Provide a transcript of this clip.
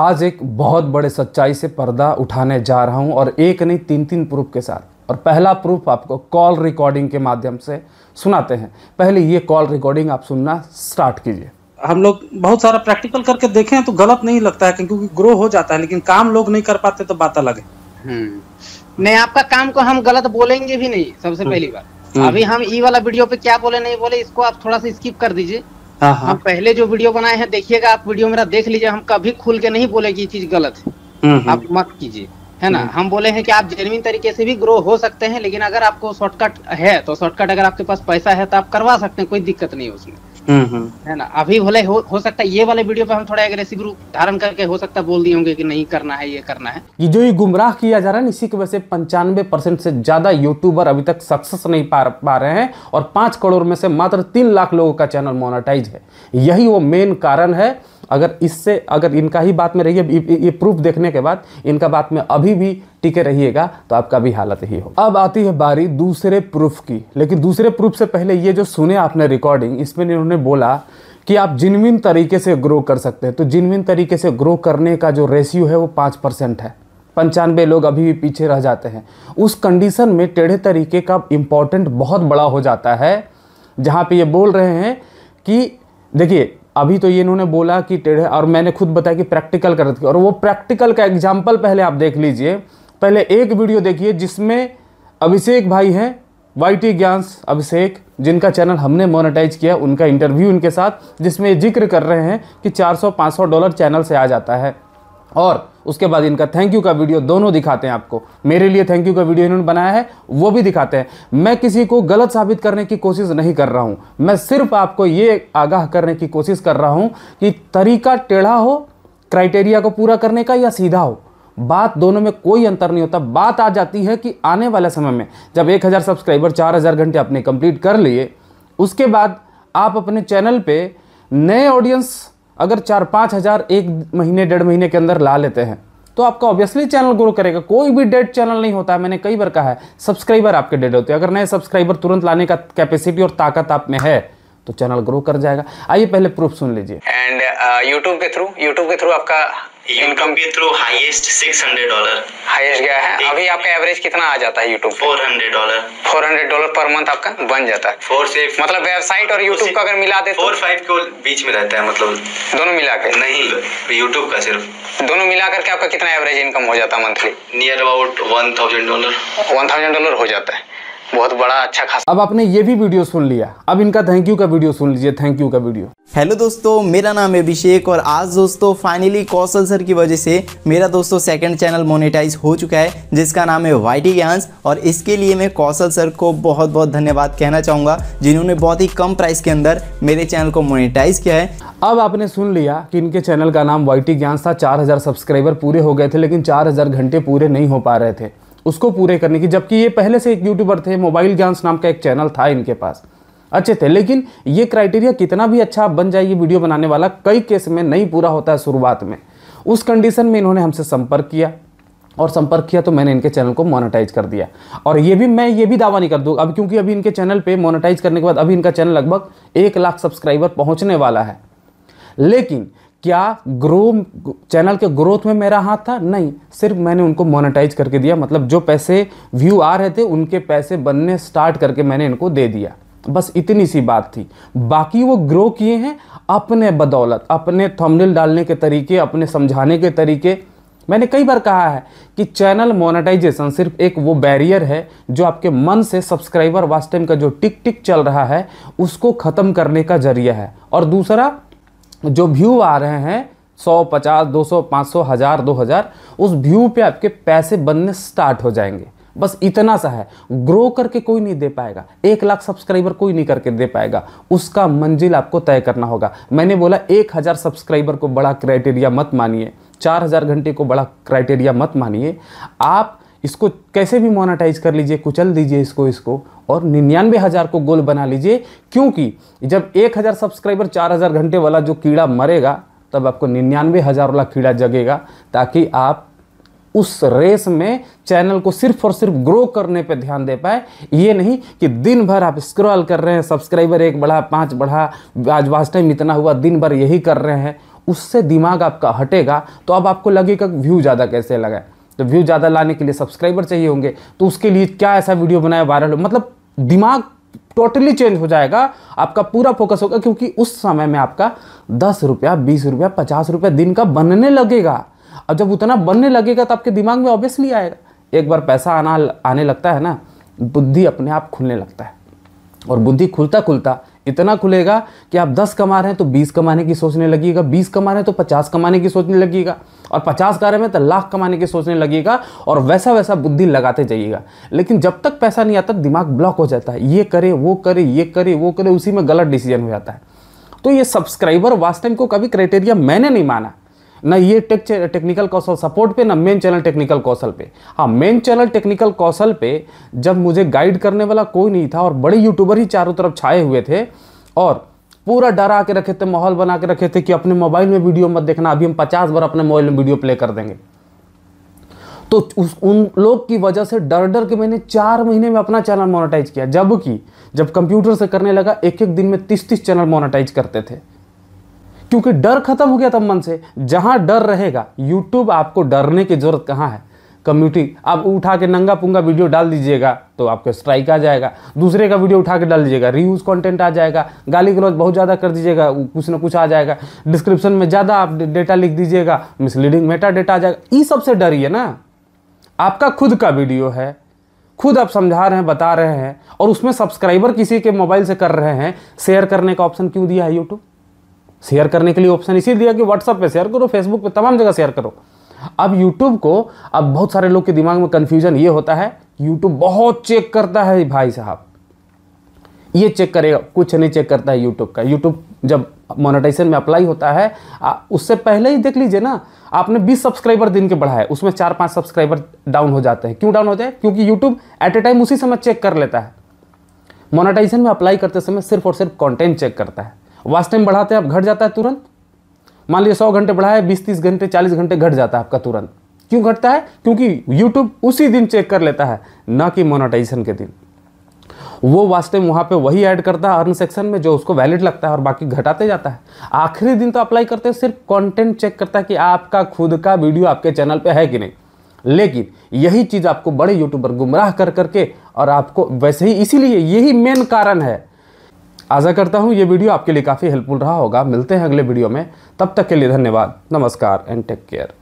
आज एक बहुत बड़े सच्चाई से पर्दा उठाने जा रहा हूं और एक नहीं तीन तीन प्रूफ के साथ और पहला प्रूफ आपको कॉल रिकॉर्डिंग के माध्यम से सुनाते हैं पहले ये कॉल रिकॉर्डिंग आप सुनना स्टार्ट कीजिए हम लोग बहुत सारा प्रैक्टिकल करके देखे हैं तो गलत नहीं लगता है क्योंकि ग्रो हो जाता है लेकिन काम लोग नहीं कर पाते तो बात अलग है हम्म। नहीं आपका काम को हम गलत बोलेंगे भी नहीं सबसे हम्म। पहली बार हम्म। अभी हम ई वाला वीडियो पे क्या बोले नहीं बोले इसको आप थोड़ा सा स्किप कर दीजिए हाँ, हाँ। हम पहले जो वीडियो बनाए हैं देखिएगा आप वीडियो मेरा देख लीजिए हम कभी खुल के नहीं बोले कि चीज गलत है हम्म, हम्म। आप मत कीजिए है ना हम्म। हम बोले हैं कि आप जेनविन तरीके से भी ग्रो हो सकते हैं लेकिन अगर आपको शॉर्टकट है तो शॉर्टकट अगर आपके पास पैसा है तो आप करवा सकते हैं कोई दिक्कत नहीं उसमें है ना अभी भले हो, हो सकता है ये वाले वीडियो पे हम थोड़ा एग्रेसिव रूप धारण करके हो सकता बोल दिए होंगे कि नहीं करना है ये करना है ये जो ये गुमराह किया जा रहा है इसी की वजह से पंचानवे परसेंट से ज्यादा यूट्यूबर अभी तक सक्सेस नहीं पा पा रहे हैं और पांच करोड़ में से मात्र तीन लाख लोगों का चैनल मोनाटाइज है यही वो मेन कारण है अगर इससे अगर इनका ही बात में रहिए ये प्रूफ देखने के बाद इनका बात में अभी भी टिके रहिएगा तो आपका भी हालत ही हो अब आती है बारी दूसरे प्रूफ की लेकिन दूसरे प्रूफ से पहले ये जो सुने आपने रिकॉर्डिंग इसमें इन्होंने बोला कि आप जिनविन तरीके से ग्रो कर सकते हैं तो जिनविन तरीके से ग्रो करने का जो रेशियो है वो पाँच परसेंट है पंचानवे लोग अभी भी पीछे रह जाते हैं उस कंडीशन में टेढ़े तरीके का इम्पोर्टेंट बहुत बड़ा हो जाता है जहाँ पे ये बोल रहे हैं कि देखिए अभी तो ये इन्होंने बोला कि टेढ़े और मैंने खुद बताया कि प्रैक्टिकल कर रखी और वो प्रैक्टिकल का एग्जाम्पल पहले आप देख लीजिए पहले एक वीडियो देखिए जिसमें अभिषेक भाई हैं टी ज्ञान्स अभिषेक जिनका चैनल हमने मोनेटाइज किया उनका इंटरव्यू इनके साथ जिसमें जिक्र कर रहे हैं कि 400-500 डॉलर चैनल से आ जाता है और उसके बाद इनका थैंक यू का वीडियो दोनों दिखाते हैं आपको मेरे लिए थैंक यू का वीडियो इन्होंने बनाया है वो भी दिखाते हैं मैं किसी को गलत साबित करने की कोशिश नहीं कर रहा हूं मैं सिर्फ आपको ये आगाह करने की कोशिश कर रहा हूं कि तरीका टेढ़ा हो क्राइटेरिया को पूरा करने का या सीधा हो बात दोनों में कोई अंतर नहीं होता बात आ जाती है कि आने वाले समय में जब 1000 सब्सक्राइबर 4000 घंटे अपने कंप्लीट कर लिए उसके बाद आप अपने चैनल पे नए ऑडियंस अगर चार पाँच हज़ार एक महीने डेढ़ महीने के अंदर ला लेते हैं तो आपका ऑब्वियसली चैनल ग्रो करेगा कोई भी डेड चैनल नहीं होता है मैंने कई बार कहा है सब्सक्राइबर आपके डेड होते हैं अगर नए सब्सक्राइबर तुरंत लाने का कैपेसिटी और ताकत आप में है तो चैनल ग्रो कर जाएगा आइए पहले प्रूफ सुन लीजिए एंड यूट्यूब uh, के थ्रू यूट्यूब के थ्रू आपका यूनकम के through highest six hundred dollar highest गया है अभी आपका एवरेज कितना आ जाता है YouTube four hundred dollar four hundred dollar per month आपका बन जाता है फोर से मतलब वेबसाइट और यूट्यूब का अगर मिला दे फोर फाइव के बीच में रहता है मतलब दोनों मिला के नहीं यूट्यूब का सिर्फ दोनों मिला करके आपका कितना एवरेज इनकम हो जाता है monthly near about one thousand dollar one thousand dollar हो जाता है बहुत बड़ा अच्छा खासा अब आपने ये भी वीडियो सुन लिया अब इनका थैंक यू का वीडियो सुन लीजिए थैंक यू का वीडियो हेलो दोस्तों मेरा नाम है अभिषेक और आज दोस्तों फाइनली कौशल सर की वजह से मेरा दोस्तों सेकंड चैनल मोनेटाइज हो चुका है जिसका नाम है वाई टी और इसके लिए मैं कौशल सर को बहुत बहुत धन्यवाद कहना चाहूँगा जिन्होंने बहुत ही कम प्राइस के अंदर मेरे चैनल को मोनिटाइज किया है अब आपने सुन लिया कि इनके चैनल का नाम वाई टी ज्ञान था चार सब्सक्राइबर पूरे हो गए थे लेकिन चार घंटे पूरे नहीं हो पा रहे थे उसको पूरे करने की जबकि ये पहले से एक यूट्यूबर थे मोबाइल ज्ञान नाम का एक चैनल था इनके पास अच्छे थे लेकिन ये क्राइटेरिया कितना भी अच्छा आप बन जाइए वीडियो बनाने वाला कई केस में नहीं पूरा होता है शुरुआत में उस कंडीशन में इन्होंने हमसे संपर्क किया और संपर्क किया तो मैंने इनके चैनल को मोनेटाइज कर दिया और ये भी मैं ये भी दावा नहीं कर दूँ अब क्योंकि अभी इनके चैनल पे मोनेटाइज करने के बाद अभी इनका चैनल लगभग एक लाख सब्सक्राइबर पहुंचने वाला है लेकिन क्या ग्रो चैनल के ग्रोथ में मेरा हाथ था नहीं सिर्फ मैंने उनको मोनेटाइज करके दिया मतलब जो पैसे व्यू आ रहे थे उनके पैसे बनने स्टार्ट करके मैंने इनको दे दिया बस इतनी सी बात थी बाकी वो ग्रो किए हैं अपने बदौलत अपने थंबनेल डालने के तरीके अपने समझाने के तरीके मैंने कई बार कहा है कि चैनल मोनेटाइजेशन सिर्फ एक वो बैरियर है जो आपके मन से सब्सक्राइबर टाइम का जो टिक टिक चल रहा है उसको ख़त्म करने का जरिया है और दूसरा जो व्यू आ रहे हैं सौ पचास दो सौ पाँच सौ हज़ार दो हज़ार उस व्यू पे आपके पैसे बनने स्टार्ट हो जाएंगे बस इतना सा है ग्रो करके कोई नहीं दे पाएगा एक लाख सब्सक्राइबर कोई नहीं करके दे पाएगा उसका मंजिल आपको तय करना होगा मैंने बोला एक हज़ार सब्सक्राइबर को बड़ा क्राइटेरिया मत मानिए चार हज़ार घंटे को बड़ा क्राइटेरिया मत मानिए आप इसको कैसे भी मोनाटाइज कर लीजिए कुचल दीजिए इसको इसको और निन्यानवे हज़ार को गोल बना लीजिए क्योंकि जब एक हज़ार सब्सक्राइबर चार हज़ार घंटे वाला जो कीड़ा मरेगा तब आपको निन्यानवे हज़ार वाला कीड़ा जगेगा ताकि आप उस रेस में चैनल को सिर्फ और सिर्फ ग्रो करने पर ध्यान दे पाए ये नहीं कि दिन भर आप स्क्रॉल कर रहे हैं सब्सक्राइबर एक बढ़ा पाँच बढ़ा आज वास्ट टाइम इतना हुआ दिन भर यही कर रहे हैं उससे दिमाग आपका हटेगा तो अब आपको लगेगा व्यू ज़्यादा कैसे लगाए तो व्यू ज़्यादा लाने के लिए सब्सक्राइबर चाहिए होंगे तो उसके लिए क्या ऐसा वीडियो बनाया वायरल हो मतलब दिमाग टोटली चेंज हो जाएगा आपका पूरा फोकस होगा क्योंकि उस समय में आपका दस रुपया बीस रुपया पचास रुपया दिन का बनने लगेगा और जब उतना बनने लगेगा तो आपके दिमाग में ऑब्वियसली आएगा एक बार पैसा आना आने लगता है ना बुद्धि अपने आप खुलने लगता है और बुद्धि खुलता खुलता इतना खुलेगा कि आप 10 कमा रहे हैं तो 20 कमाने की सोचने लगेगा 20 कमा रहे हैं तो 50 कमाने की सोचने लगेगा और 50 कर रहे हैं तो लाख कमाने की सोचने लगेगा और वैसा वैसा बुद्धि लगाते जाइएगा लेकिन जब तक पैसा नहीं आता दिमाग ब्लॉक हो जाता है ये करे वो करे ये करे वो करे उसी में गलत डिसीजन हो जाता है तो ये सब्सक्राइबर वास्तव को कभी क्राइटेरिया मैंने नहीं माना ना ये टेक टेक्निकल कौशल सपोर्ट पे ना मेन चैनल टेक्निकल कौशल पे हाँ मेन चैनल टेक्निकल कौशल पे जब मुझे गाइड करने वाला कोई नहीं था और बड़े यूट्यूबर ही चारों तरफ छाए हुए थे और पूरा डरा के रखे थे माहौल बना के रखे थे कि अपने मोबाइल में वीडियो मत देखना अभी हम पचास बार अपने मोबाइल में वीडियो प्ले कर देंगे तो उस उन लोग की वजह से डर डर के मैंने चार महीने में अपना चैनल मोनेटाइज किया जबकि जब कंप्यूटर से करने लगा एक एक दिन में तीस तीस चैनल मोनेटाइज करते थे क्योंकि डर खत्म हो गया तब मन से जहां डर रहेगा यूट्यूब आपको डरने की ज़रूरत कहाँ है कम्युनिटी आप उठा के नंगा पुंगा वीडियो डाल दीजिएगा तो आपके स्ट्राइक आ जाएगा दूसरे का वीडियो उठा के डाल दीजिएगा रीयूज़ कंटेंट आ जाएगा गाली गलौज बहुत ज़्यादा कर दीजिएगा कुछ ना कुछ आ जाएगा डिस्क्रिप्शन में ज़्यादा आप डेटा लिख दीजिएगा मिसलीडिंग मेटा डेटा आ जाएगा ये सबसे डरिए ना आपका खुद का वीडियो है खुद आप समझा रहे हैं बता रहे हैं और उसमें सब्सक्राइबर किसी के मोबाइल से कर रहे हैं शेयर करने का ऑप्शन क्यों दिया है यूट्यूब शेयर करने के लिए ऑप्शन इसी दिया कि व्हाट्सअप पे शेयर करो फेसबुक पे तमाम जगह शेयर करो अब यूट्यूब को अब बहुत सारे लोग के दिमाग में कन्फ्यूजन ये होता है यूट्यूब बहुत चेक करता है भाई साहब ये चेक करेगा कुछ नहीं चेक करता है यूट्यूब का यूट्यूब जब मोनेटाइजेशन में अप्लाई होता है आ, उससे पहले ही देख लीजिए ना आपने 20 सब्सक्राइबर दिन के बढ़ाए उसमें चार पांच सब्सक्राइबर डाउन हो जाते हैं क्यों डाउन होते हैं क्योंकि यूट्यूब एट ए टाइम उसी समय चेक कर लेता है मोनेटाइजेशन में अप्लाई करते समय सिर्फ और सिर्फ कॉन्टेंट चेक करता है वास्ट टाइम बढ़ाते हैं आप घट जाता है तुरंत मान लीजिए सौ घंटे बढ़ाए बीस तीस घंटे चालीस घंटे घट जाता है आपका तुरंत क्यों घटता है क्योंकि यूट्यूब उसी दिन चेक कर लेता है ना कि मोनाटाइजेशन के दिन वो वास्तव वहां वहाँ पे वही ऐड करता है अर्न सेक्शन में जो उसको वैलिड लगता है और बाकी घटाते जाता है आखिरी दिन तो अप्लाई करते हैं सिर्फ कंटेंट चेक करता है कि आपका खुद का वीडियो आपके चैनल पे है कि नहीं लेकिन यही चीज़ आपको बड़े यूट्यूबर गुमराह कर करके और आपको वैसे ही इसीलिए यही मेन कारण है आशा करता हूँ ये वीडियो आपके लिए काफ़ी हेल्पफुल रहा होगा मिलते हैं अगले वीडियो में तब तक के लिए धन्यवाद नमस्कार एंड टेक केयर